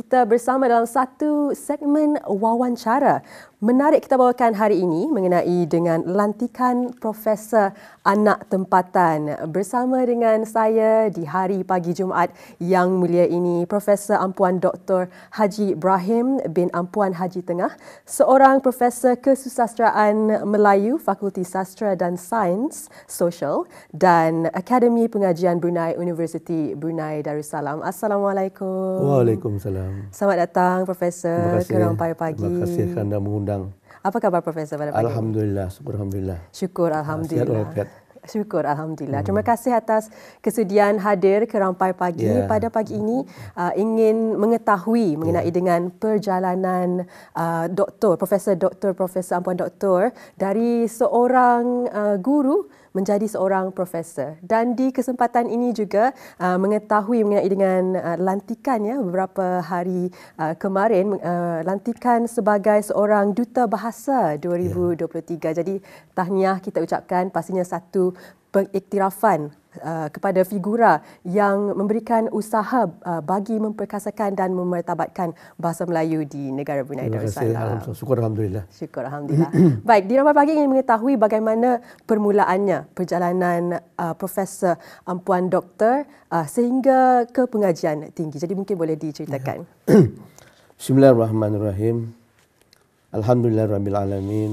kita bersama dalam satu segmen wawancara menarik kita bawakan hari ini mengenai dengan lantikan Profesor Anak Tempatan bersama dengan saya di hari pagi Jumaat yang mulia ini Profesor Ampuan Dr. Haji Ibrahim bin Ampuan Haji Tengah seorang Profesor Kesusastraan Melayu Fakulti Sastra dan Sains Social dan Akademi Pengajian Brunei Universiti Brunei Darussalam Assalamualaikum Waalaikumsalam Hmm. Selamat datang Profesor Kerong pagi pagi. Terima kasih kerana mengundang. Apa khabar Profesor pada pagi? Alhamdulillah, syukur alhamdulillah. Syukur alhamdulillah. Sihat Syukur Alhamdulillah. Hmm. Terima kasih atas kesudian hadir ke Rampai Pagi yeah. pada pagi ini. Uh, ingin mengetahui mengenai yeah. dengan perjalanan uh, doktor, Profesor Doktor, Profesor Ampuan Doktor dari seorang uh, guru menjadi seorang profesor dan di kesempatan ini juga uh, mengetahui mengenai dengan uh, lantikan ya beberapa hari uh, kemarin uh, lantikan sebagai seorang duta bahasa 2023 ya. yeah. jadi tahniah kita ucapkan pastinya satu pengiktirafan Uh, kepada figura yang memberikan usaha uh, bagi memperkasakan dan memertabatkan bahasa Melayu di negara Brunei Darussalam. Terima kasih. Alhamdulillah. Syukur Alhamdulillah. Syukur Alhamdulillah. Baik, di ramai pagi ingin mengetahui bagaimana permulaannya perjalanan uh, Profesor Ampuan Doktor uh, sehingga ke pengajian tinggi. Jadi mungkin boleh diceritakan. Ya. Bismillahirrahmanirrahim. Alhamdulillah rabbil Alamin.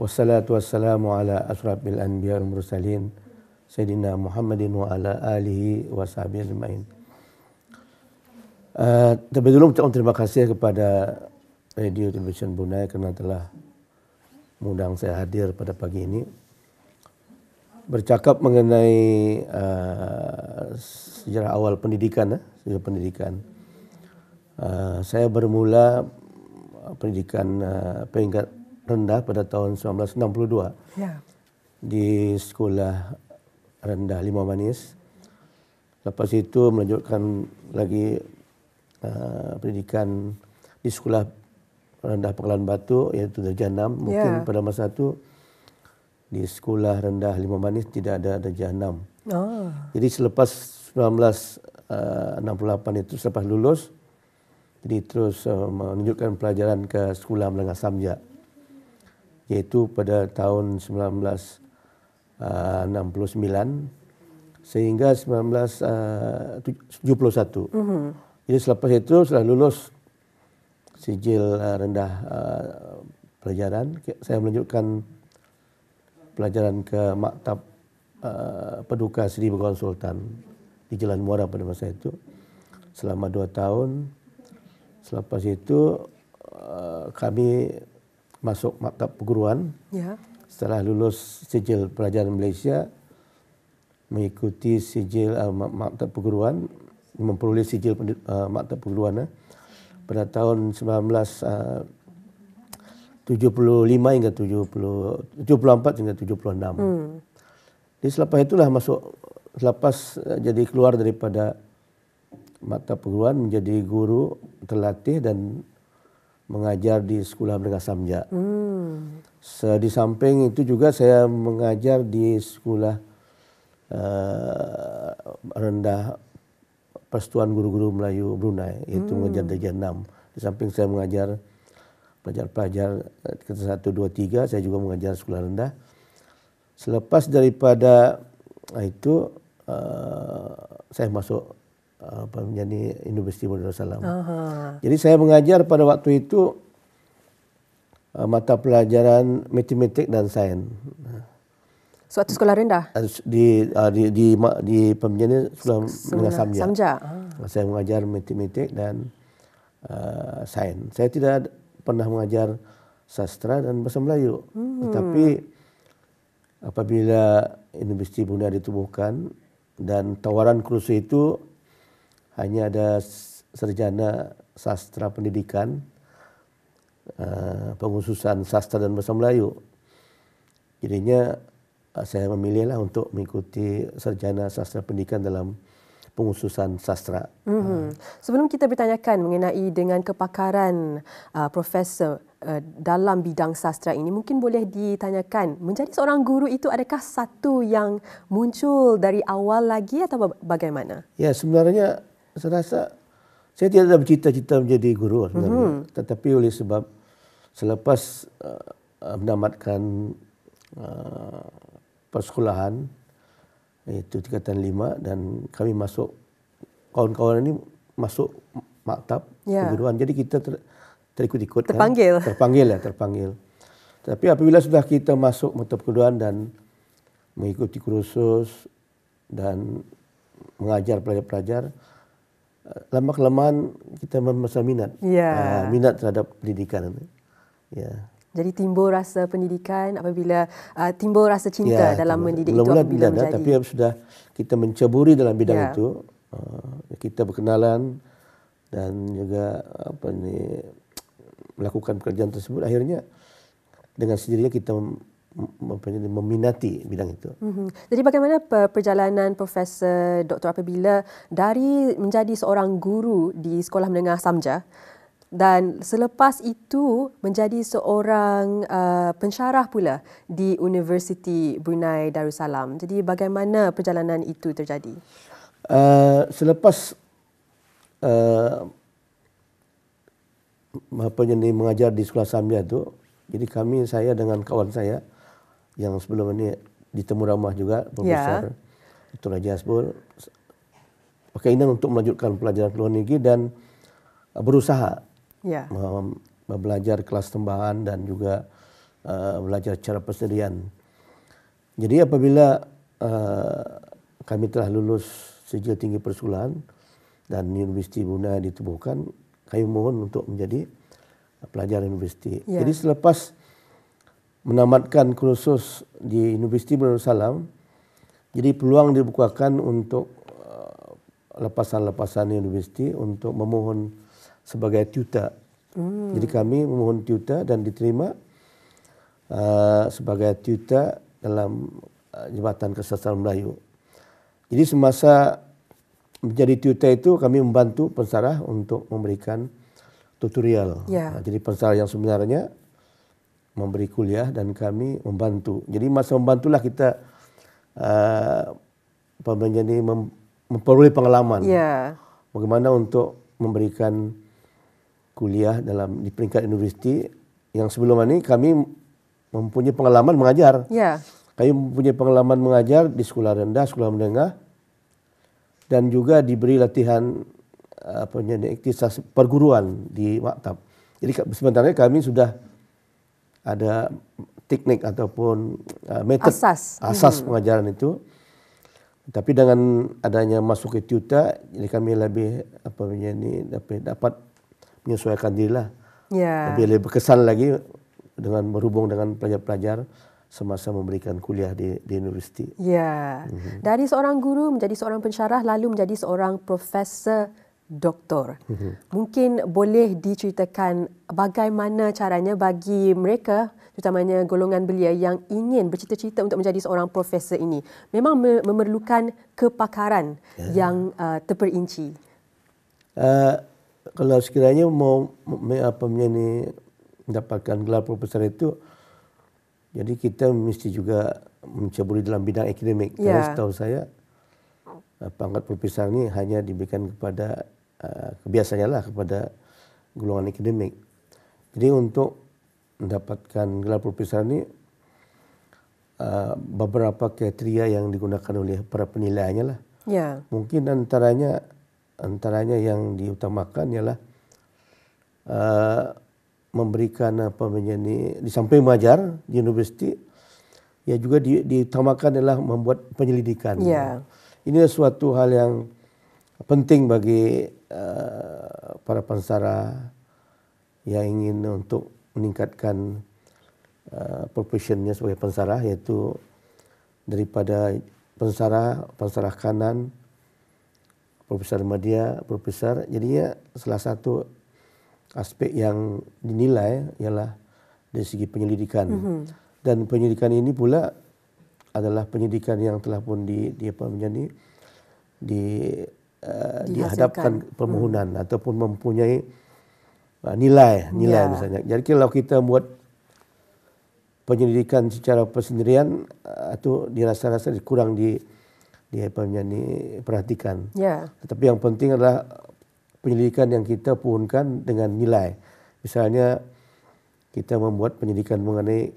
Wassalatu wassalamu ala asrafil anbiya'il mursalin. al Sayyidina Muhammadin wa ala alihi wa sahbihi ajma'in. Uh, eh, terlebih dahulu ucapkan terima kasih kepada Radio Television Brunei karena telah mengundang saya hadir pada pagi ini. Bercakap mengenai uh, sejarah awal pendidikan, uh, sejarah pendidikan. Uh, saya bermula pendidikan uh, peringkat rendah pada tahun 1962 ya. di sekolah rendah limau manis. Lepas itu melanjutkan lagi uh, pendidikan di sekolah rendah pekalan Batu yaitu darjah 6 ya. mungkin yeah. pada masa itu di sekolah rendah Limau Manis tidak ada darjah 6. Oh. Jadi selepas 1968 eh, itu selepas lulus jadi terus uh, menunjukkan pelajaran ke sekolah menengah Samja yaitu pada tahun 19 69 eh, sehingga 1971. Mm -hmm. Jadi selepas itu setelah lulus sijil uh, rendah uh, pelajaran, saya melanjutkan pelajaran ke maktab uh, Paduka Sri Begawan Sultan di Jalan Muara pada masa itu selama dua tahun. Selepas itu uh, kami masuk maktab perguruan. Yeah setelah lulus sijil pelajaran Malaysia mengikuti sijil uh, maktab perguruan memperoleh sijil uh, maktab perguruan uh, pada tahun 1975 hingga 70 74 hingga 76. Hmm. Jadi selepas itulah masuk selepas uh, jadi keluar daripada maktab perguruan menjadi guru terlatih dan mengajar di Sekolah Menengah Samja. Hmm. di samping itu juga saya mengajar di Sekolah uh, Rendah Persetuan Guru-Guru Melayu Brunei, itu hmm. mengajar dari 6. Di samping saya mengajar pelajar-pelajar ke 1, 2, tiga, saya juga mengajar sekolah rendah. Selepas daripada eh, itu, uh, saya masuk apa menjadi Universiti Darussalam. Uh -huh. Jadi saya mengajar pada waktu itu uh, mata pelajaran matematik dan sains. Suatu sekolah rendah? Di uh, di di, di, di pemjadian sekolah menengah Samja. Samja. Ah. Ah. Saya mengajar matematik dan uh, sains. Saya tidak pernah mengajar sastra dan bahasa Melayu. Hmm. Tetapi apabila Universiti Bunda ditubuhkan dan tawaran kursus itu hanya ada serjana sastra pendidikan uh, ah, pengkhususan sastra dan bahasa Melayu. Jadinya uh, saya memilihlah untuk mengikuti serjana sastra pendidikan dalam pengususan sastra. Mm-hmm. Uh. Sebelum kita bertanyakan mengenai dengan kepakaran uh, profesor eh, dalam bidang sastra ini mungkin boleh ditanyakan menjadi seorang guru itu adakah satu yang muncul dari awal lagi atau bagaimana? Ya sebenarnya saya rasa saya tidak ada cita-cita menjadi guru sebenarnya. Mm -hmm. Tetapi oleh sebab selepas uh, menamatkan uh, persekolahan itu tingkatan lima dan kami masuk kawan-kawan ini masuk maktab yeah. Ya. Jadi kita ter, terikut-ikut terpanggil. Kan? Terpanggil ya, terpanggil. Tapi apabila sudah kita masuk maktab perguruan dan mengikuti kursus dan mengajar pelajar-pelajar lama kelamaan kita merasa minat ya. uh, minat terhadap pendidikan ini. Ya. Jadi timbul rasa pendidikan apabila uh, timbul rasa cinta ya, dalam timbul. mendidik Mula-mula itu apabila menjadi. Tapi sudah kita mencaburi dalam bidang ya. itu uh, kita berkenalan dan juga apa ini melakukan pekerjaan tersebut akhirnya dengan sendirinya kita meminati bidang itu. Mm-hmm. Jadi bagaimana perjalanan Profesor Dr. Apabila dari menjadi seorang guru di Sekolah Menengah Samja dan selepas itu menjadi seorang uh, pensyarah pula di Universiti Brunei Darussalam. Jadi bagaimana perjalanan itu terjadi? Uh, selepas uh, apa yang mengajar di Sekolah Samja itu, jadi kami, saya dengan kawan saya, yang sebelum ini di Ramah juga Profesor ya. Tula Jasbul berkeinginan untuk melanjutkan pelajaran ke luar negeri dan uh, berusaha ya. belajar kelas tambahan dan juga uh, belajar cara persediaan. Jadi apabila uh, kami telah lulus sejil tinggi persekolahan dan Universiti Brunei ditubuhkan, kami mohon untuk menjadi uh, pelajar universiti. Ya. Jadi selepas menamatkan kursus di Universiti Darussalam. Jadi peluang dibukakan untuk eh, lepasan-lepasan universiti untuk memohon sebagai tuta. Hmm. Jadi kami memohon tuta dan diterima uh, sebagai tuta dalam uh, Jabatan Kesejahteraan Melayu. Jadi semasa menjadi tuta itu kami membantu pensarah untuk memberikan tutorial. Yeah. jadi pensarah yang sebenarnya memberi kuliah dan kami membantu. Jadi masa membantulah kita uh, eh, menjadi mem memperoleh pengalaman. Yeah. Bagaimana untuk memberikan kuliah dalam di peringkat universiti yang sebelum ini kami mempunyai pengalaman mengajar. Yeah. Kami mempunyai pengalaman mengajar di sekolah rendah, sekolah menengah, dan juga diberi latihan eh, apa namanya perguruan di maktab. Jadi sebenarnya kami sudah ada teknik ataupun uh, metode asas, asas hmm. pengajaran itu. Tapi dengan adanya masuk ke tuta, jadi kami lebih apa namanya ini dapat dapat menyesuaikan dirilah. Ya. Lebih lebih berkesan lagi dengan berhubung dengan pelajar-pelajar semasa memberikan kuliah di, di universiti. Ya. Hmm. Dari seorang guru menjadi seorang pensyarah lalu menjadi seorang profesor doktor. Mm-hmm. Mungkin boleh diceritakan bagaimana caranya bagi mereka terutamanya golongan belia yang ingin bercita-cita untuk menjadi seorang profesor ini. Memang me- memerlukan kepakaran yeah. yang uh, terperinci. Uh, kalau sekiranya mau me- apa menjadi mendapatkan gelar profesor itu jadi kita mesti juga mencaburi dalam bidang akademik. Yeah. Karena setahu saya uh, pangkat profesor ini hanya diberikan kepada Eh, kebiasaannya lah kepada golongan akademik. Jadi untuk mendapatkan gelar profesor ini uh, beberapa kriteria yang digunakan oleh para penilaiannya lah. Ya. Mungkin antaranya antaranya yang diutamakan ialah uh, memberikan apa menjadi di samping mengajar di universiti ya juga di, diutamakan adalah membuat penyelidikan. Ya. Ini suatu hal yang penting bagi uh, para pensara yang ingin untuk meningkatkan uh, eh, profesionnya sebagai pensara yaitu daripada pensara, pensara kanan, profesor media, profesor. Jadinya salah satu aspek yang dinilai ialah dari segi penyelidikan. Mm -hmm. Dan penyelidikan ini pula adalah penyelidikan yang telah pun di, di apa menjadi di Eh, dihadapkan hmm. permohonan hmm. ataupun mempunyai uh, nilai ya. nilai yeah. misalnya. Jadi kalau kita buat penyelidikan secara persendirian uh, dirasa-rasa kurang di di apa diperhatikan. Yeah. Tetapi yang penting adalah penyelidikan yang kita puhunkan dengan nilai. Misalnya kita membuat penyelidikan mengenai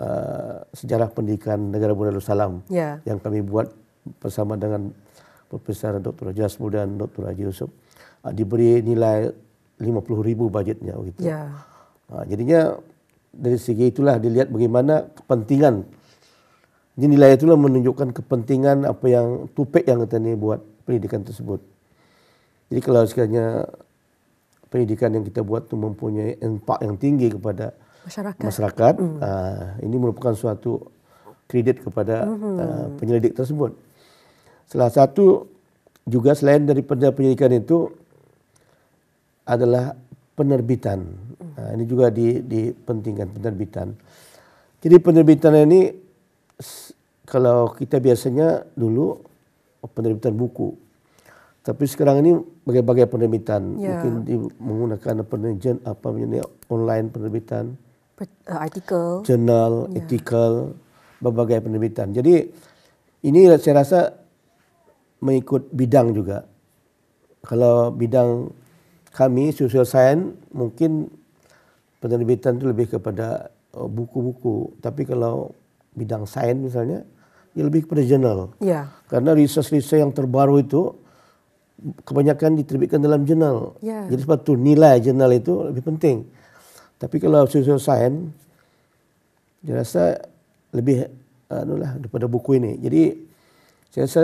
uh, sejarah pendidikan negara Brunei Darussalam yeah. yang kami buat bersama dengan Profesor Dr. Jasmu dan Dr. Haji Yusuf uh, diberi nilai 50,000 bajetnya begitu. Ya. Uh, jadinya dari segi itulah dilihat bagaimana kepentingan ini nilai itulah menunjukkan kepentingan apa yang tupek yang kita ni buat pendidikan tersebut. Jadi kalau sekiranya pendidikan yang kita buat itu mempunyai impak yang tinggi kepada masyarakat, masyarakat mm. uh, ini merupakan suatu kredit kepada mm-hmm. uh, penyelidik tersebut. Salah satu juga selain dari pendidikan itu adalah penerbitan. Nah, ini juga di, dipentingkan penerbitan. Jadi penerbitan ini kalau kita biasanya dulu penerbitan buku. Tapi sekarang ini berbagai penerbitan yeah. mungkin di, menggunakan penerbitan apa ini online penerbitan uh, artikel, jurnal, yeah. artikel, berbagai penerbitan. Jadi ini saya rasa mengikut bidang juga. Kalau bidang kami social science mungkin penerbitan itu lebih kepada oh, buku-buku. Tapi kalau bidang sains misalnya, ya lebih kepada jurnal. Ya. Karena riset-riset yang terbaru itu kebanyakan diterbitkan dalam jurnal. Ya. Jadi itu nilai jurnal itu lebih penting. Tapi kalau social science, saya rasa lebih eh, anulah daripada buku ini. Jadi saya rasa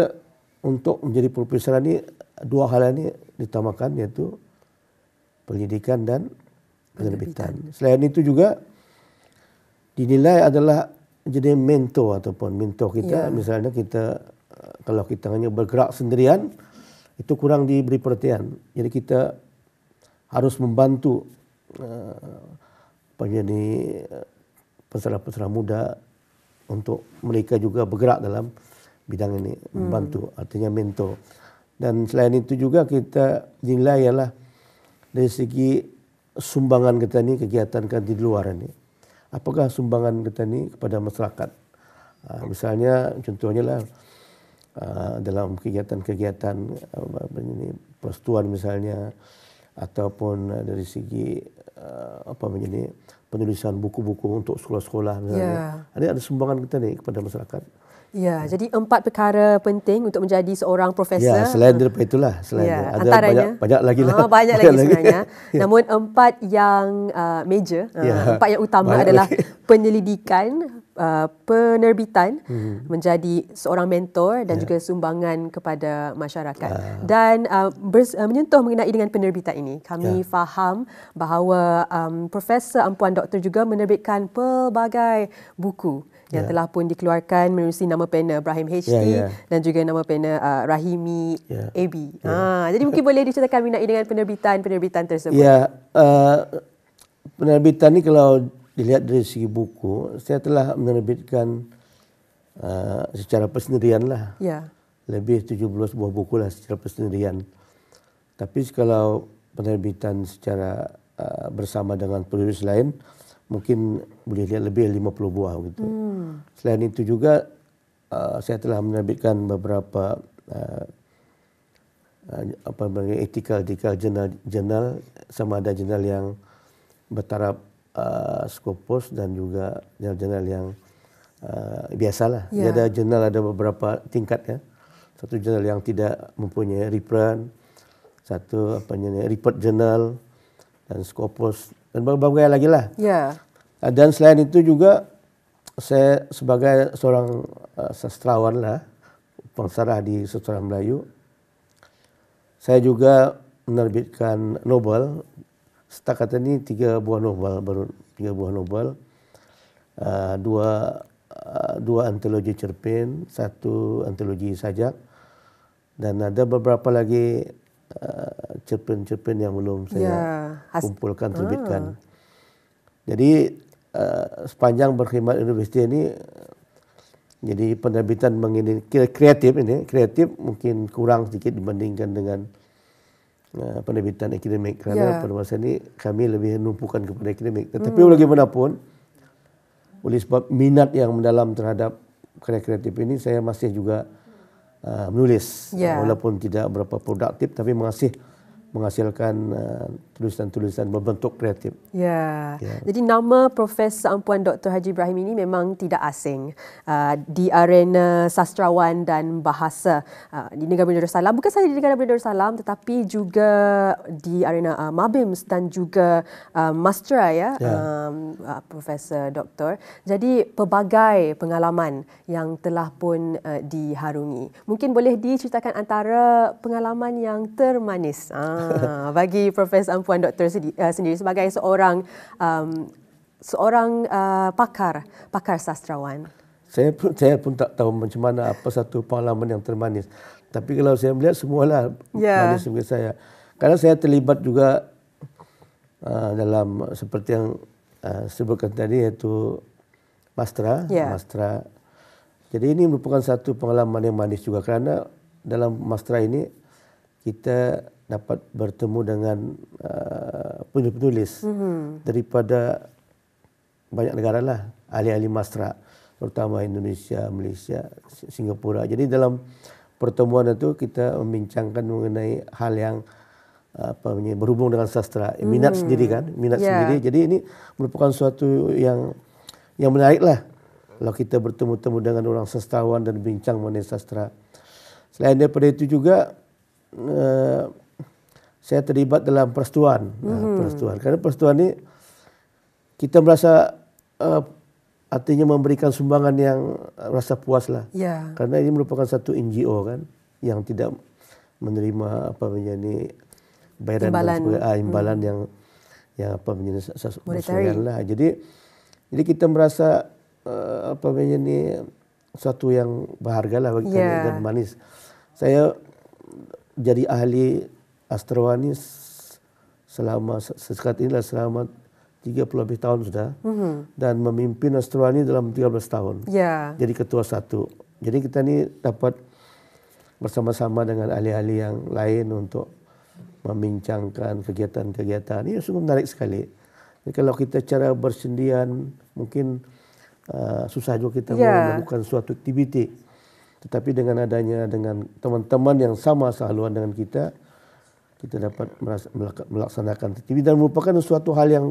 untuk menjadi profesional ini dua hal ini ditamakan yaitu penyidikan dan penerbitan. Selain itu juga dinilai adalah jadi mentor ataupun mentor kita ya. misalnya kita kalau kita hanya bergerak sendirian itu kurang diberi perhatian. Jadi kita harus membantu uh, penyanyi eh, peserta-peserta muda untuk mereka juga bergerak dalam bidang ini hmm. membantu hmm. artinya mentor dan selain itu juga kita nilai ialah dari segi sumbangan kita ini kegiatan kan di luar ini apakah sumbangan kita ini kepada masyarakat uh, misalnya contohnya lah uh, dalam kegiatan-kegiatan ah, apa ini persetuan misalnya ataupun dari segi uh, apa menjadi penulisan buku-buku untuk sekolah-sekolah misalnya yeah. ada ada sumbangan kita nih kepada masyarakat Ya, hmm. jadi empat perkara penting untuk menjadi seorang profesor. Ya, selain daripada itulah, selain ya, ada antaranya, banyak ah, lah. banyak lagi lah. Oh, banyak, banyak lagi sebenarnya. ya. Namun empat yang uh, major, uh, ya, uh, empat yang utama adalah lagi. penyelidikan, uh, penerbitan, hmm. menjadi seorang mentor dan ya. juga sumbangan kepada masyarakat. Uh. Dan uh, uh, menyentuh mengenai dengan penerbitan ini, kami ya. faham bahawa um, profesor Ampuan Doktor juga menerbitkan pelbagai buku yang yeah. telah pun dikeluarkan menerusi nama panel Ibrahim HD yeah, yeah. dan juga nama panel uh, Rahimi yeah. AB. Yeah. Ah, jadi mungkin boleh diceritakan minat dengan penerbitan-penerbitan tersebut. Ya, yeah. uh, penerbitan ni kalau dilihat dari segi buku, saya telah menerbitkan uh, secara persendirian lah. Yeah. Lebih 70 sebuah buku lah secara persendirian. Tapi kalau penerbitan secara uh, bersama dengan penulis lain, mungkin boleh lihat lebih 50 buah gitu. Hmm. Selain itu juga uh, saya telah menerbitkan beberapa uh, apa namanya etikal etikal jurnal jurnal sama ada jurnal yang bertaraf uh, Scopus dan juga jurnal-jurnal yang uh, biasalah. Yeah. ada jurnal ada beberapa tingkat ya. Satu jurnal yang tidak mempunyai reprint, satu apa namanya report jurnal dan Scopus dan berbagai lagi lah. Ya. Nah, dan selain itu juga saya sebagai seorang uh, sastrawan lah, pengarah di sastra Melayu, saya juga menerbitkan novel. Setakat ini tiga buah novel baru tiga buah novel, uh, eh, dua uh, dua antologi cerpen, satu antologi sajak, dan ada beberapa lagi Eh, cerpen-cerpen yang belum saya ya, has- kumpulkan terbitkan. Hmm. Jadi uh, sepanjang berkhidmat universiti ini jadi penerbitan mengenai kreatif ini kreatif mungkin kurang sedikit dibandingkan dengan uh, penerbitan akademik karena ya. pada masa ini kami lebih menumpukan kepada akademik. Tetapi hmm. bagaimanapun oleh sebab minat yang mendalam terhadap karya kreatif ini saya masih juga Uh, menulis yeah. walaupun tidak berapa produktif tapi masih menghasilkan uh, tulisan-tulisan uh, berbentuk kreatif. Ya. Yeah. Yeah. Jadi nama Profesor Ampuan Dr. Haji Ibrahim ini memang tidak asing uh, di arena sastrawan dan bahasa uh, di Negara Brunei Darussalam. Bukan sahaja di Negara Brunei Darussalam tetapi juga di arena uh, Mabims dan juga uh, Mastra ya, yeah. um, uh, Profesor Doktor. Jadi pelbagai pengalaman yang telah pun uh, diharungi. Mungkin boleh diceritakan antara pengalaman yang termanis ah. Ah, bagi Profesor Ampuan Doktor ah, sendiri sebagai seorang um, seorang uh, pakar, pakar sastrawan. Saya pun saya pun tak tahu macam mana apa satu pengalaman yang termanis. Tapi kalau saya melihat semualah yeah. manis bagi saya. Karena saya terlibat juga uh, dalam seperti yang uh, sebutkan tadi yaitu Mastra, yeah. Mastra. Jadi ini merupakan satu pengalaman yang manis juga kerana dalam Mastra ini kita dapat bertemu dengan uh, penulis-penulis mm-hmm. daripada banyak negara lah ahli-ahli masra terutama Indonesia, Malaysia, Singapura. Jadi dalam pertemuan itu kita membincangkan mengenai hal yang apa namanya berhubung dengan sastra hmm. minat mm-hmm. sendiri kan minat yeah. sendiri jadi ini merupakan suatu yang yang menarik lah kalau kita bertemu-temu dengan orang sastrawan dan bincang mengenai sastra selain daripada itu juga eh, saya terlibat dalam persetuan. mm -hmm. persetuan. Karena persetuan ini kita merasa uh, artinya memberikan sumbangan yang rasa puas lah. Yeah. Karena ini merupakan satu NGO kan yang tidak menerima apa menjadi bayaran imbalan, dan sebagai, ah, imbalan mhm. yang yang apa menjadi sesuaian lah. Jadi jadi kita merasa uh, apa menjadi suatu yang berharga lah bagi yeah. kami ya. dan manis. Saya jadi ahli Astrawani selama sekat inilah selama 30 lebih tahun sudah mm -hmm. dan memimpin Astrawani dalam 13 tahun. Yeah. Jadi ketua satu. Jadi kita ini dapat bersama-sama dengan ahli-ahli yang lain untuk membincangkan kegiatan-kegiatan. Ini sungguh menarik sekali. Jadi kalau kita cara bersendian mungkin uh, susah juga kita yeah. melakukan suatu aktiviti. Tetapi dengan adanya dengan teman-teman yang sama sehaluan dengan kita, kita dapat melaksanakan TV dan merupakan suatu hal yang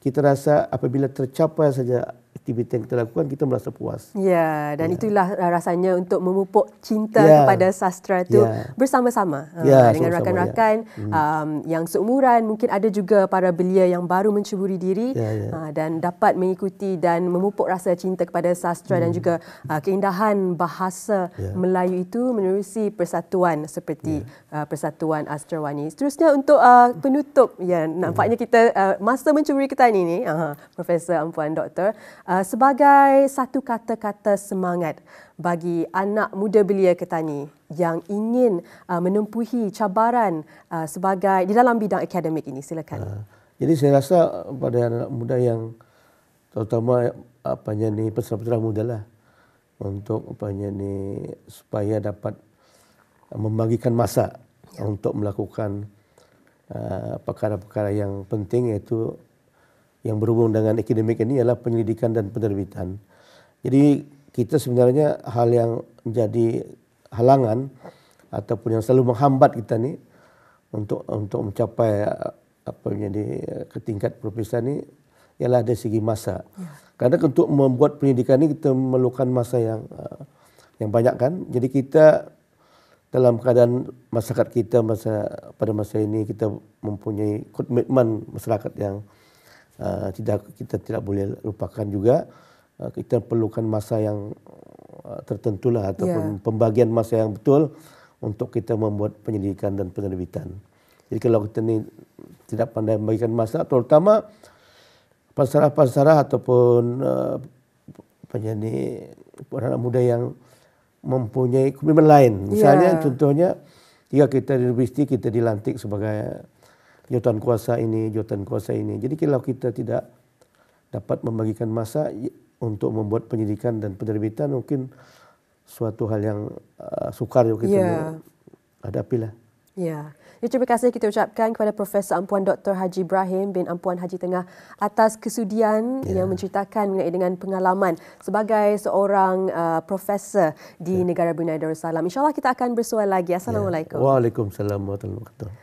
kita rasa apabila tercapai saja aktiviti yang kita lakukan kita merasa puas. Ya, dan ya. itulah rasanya untuk memupuk cinta ya. kepada sastra itu ya. bersama-sama ah, ya, uh, dengan sama ya. rakan-rakan ya. um, yang seumuran, mungkin ada juga para belia yang baru mencuburi diri ya, ya. Uh, dan dapat mengikuti dan memupuk rasa cinta kepada sastra hmm. dan juga uh, keindahan bahasa ya. Melayu itu menerusi persatuan seperti ya. uh, persatuan Astrawani. Seterusnya untuk uh, penutup, ya nampaknya ya. kita uh, masa mencuburi kita ini, uh, Profesor Ampuan Doktor. Uh, Uh, sebagai satu kata-kata semangat bagi anak muda belia Ketani yang ingin uh, menempuhi cabaran uh, sebagai di dalam bidang akademik ini silakan. Uh, jadi saya rasa uh, pada anak muda yang terutama uh, apanya ni pesra-pesra muda lah untuk apanya ni supaya dapat membagikan masa ya. untuk melakukan uh, perkara-perkara yang penting iaitu yang berhubung dengan akademik ini adalah penyelidikan dan penerbitan. Jadi kita sebenarnya hal yang menjadi halangan ataupun yang selalu menghambat kita nih untuk untuk mencapai eh, apa menjadi eh, ke tingkat profesor ini ialah dari segi masa. Ya. Karena untuk membuat pendidikan ini kita memerlukan masa yang eh, yang banyak kan. Jadi kita dalam keadaan masyarakat kita masa pada masa ini kita mempunyai komitmen masyarakat yang Eh, tidak kita tidak boleh lupakan juga uh, kita perlukan masa yang eh, tertentulah ataupun yeah. pembagian masa yang betul untuk kita membuat penyelidikan dan penerbitan. Jadi kalau kita ini tidak pandai membagikan masa, terutama pasarah-pasarah ataupun uh, penyanyi anak muda yang mempunyai komitmen lain. Misalnya yeah. contohnya jika kita di universiti kita dilantik sebagai jawatan kuasa ini, jawatan kuasa ini. Jadi kalau kita tidak dapat membagikan masa untuk membuat penyidikan dan penerbitan mungkin suatu hal yang uh, sukar yang kita yeah. hadapilah. Ya. Yeah. Ya. Ya, terima kasih kita ucapkan kepada Profesor Ampuan Dr. Haji Ibrahim bin Ampuan Haji Tengah atas kesudian yeah. yang menceritakan mengenai dengan pengalaman sebagai seorang uh, profesor di yeah. negara Brunei Darussalam. InsyaAllah kita akan bersua lagi. Ya. Assalamualaikum. Yeah. Waalaikumsalam